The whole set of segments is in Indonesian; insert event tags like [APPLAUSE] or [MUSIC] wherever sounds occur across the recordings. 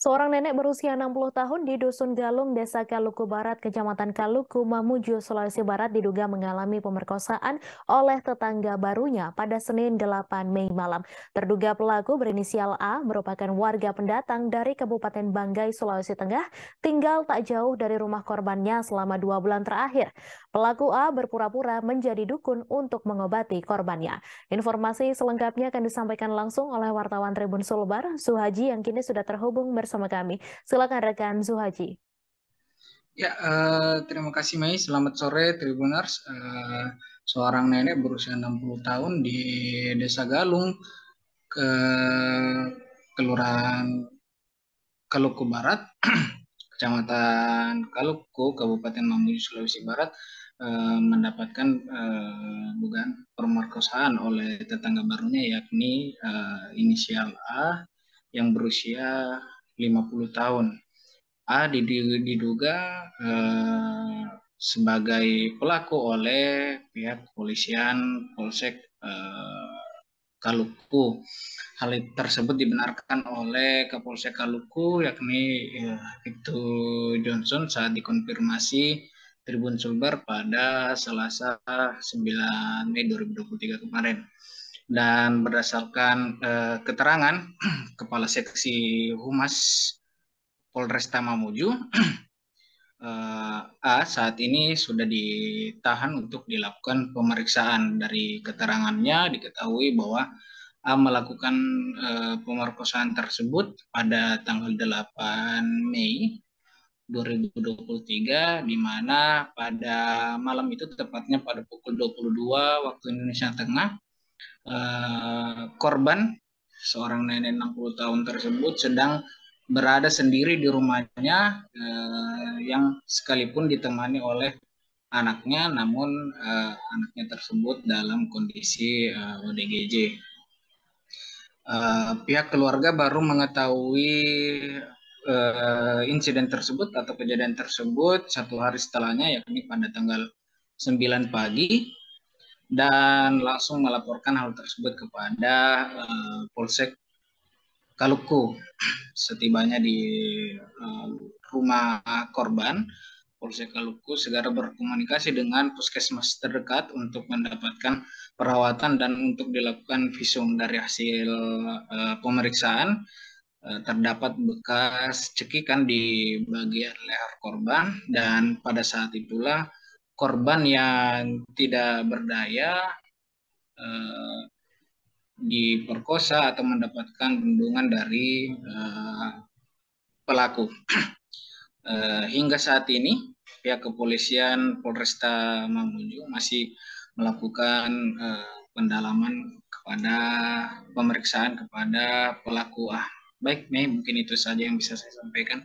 Seorang nenek berusia 60 tahun di Dusun Galung, Desa Kaluku Barat, Kecamatan Kaluku, Mamuju, Sulawesi Barat diduga mengalami pemerkosaan oleh tetangga barunya pada Senin 8 Mei malam. Terduga pelaku berinisial A merupakan warga pendatang dari Kabupaten Banggai, Sulawesi Tengah, tinggal tak jauh dari rumah korbannya selama dua bulan terakhir. Pelaku A berpura-pura menjadi dukun untuk mengobati korbannya. Informasi selengkapnya akan disampaikan langsung oleh wartawan Tribun Sulbar, Suhaji yang kini sudah terhubung bersama bersama kami. Silakan rekan Zuhaji. Ya, uh, terima kasih Mei. Selamat sore Tribuners. Uh, seorang nenek berusia 60 tahun di Desa Galung ke Kelurahan Kaluku Barat, [CLEARS THROAT] Kecamatan Kaluku, Kabupaten Mamuju, Sulawesi Barat eh, mendapatkan uh, dugaan pemerkosaan oleh tetangga barunya yakni uh, inisial A yang berusia 50 tahun. A diduga eh, sebagai pelaku oleh pihak kepolisian Polsek eh, Kaluku. Hal tersebut dibenarkan oleh Kapolsek Kaluku yakni ya, eh, itu Johnson saat dikonfirmasi Tribun Sulbar pada Selasa 9 Mei 2023 kemarin dan berdasarkan eh, keterangan [CLEARS THROAT] Kepala Seksi Humas Polresta Mamuju [CLEARS THROAT] eh, A saat ini sudah ditahan untuk dilakukan pemeriksaan dari keterangannya diketahui bahwa A melakukan eh, pemerkosaan tersebut pada tanggal 8 Mei 2023 di mana pada malam itu tepatnya pada pukul 22 waktu Indonesia Tengah Eh, korban seorang nenek 60 tahun tersebut sedang berada sendiri di rumahnya eh, yang sekalipun ditemani oleh anaknya namun eh, anaknya tersebut dalam kondisi eh, ODGJ. Eh, pihak keluarga baru mengetahui eh, insiden tersebut atau kejadian tersebut satu hari setelahnya yakni pada tanggal 9 pagi dan langsung melaporkan hal tersebut kepada uh, Polsek Kaluku. Setibanya di uh, rumah korban, Polsek Kaluku segera berkomunikasi dengan puskesmas terdekat untuk mendapatkan perawatan dan untuk dilakukan visum dari hasil uh, pemeriksaan terdapat bekas cekikan di bagian leher korban dan pada saat itulah korban yang tidak berdaya eh, diperkosa atau mendapatkan perlindungan dari eh, pelaku. [CLEARS THROAT] eh, hingga saat ini pihak kepolisian Polresta Mamuju masih melakukan eh, pendalaman kepada pemeriksaan kepada pelaku. Ah, baik, Mei, mungkin itu saja yang bisa saya sampaikan.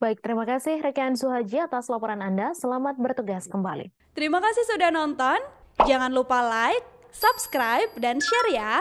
Baik, terima kasih rekan Suhaji atas laporan Anda. Selamat bertugas kembali. Terima kasih sudah nonton. Jangan lupa like, subscribe, dan share ya.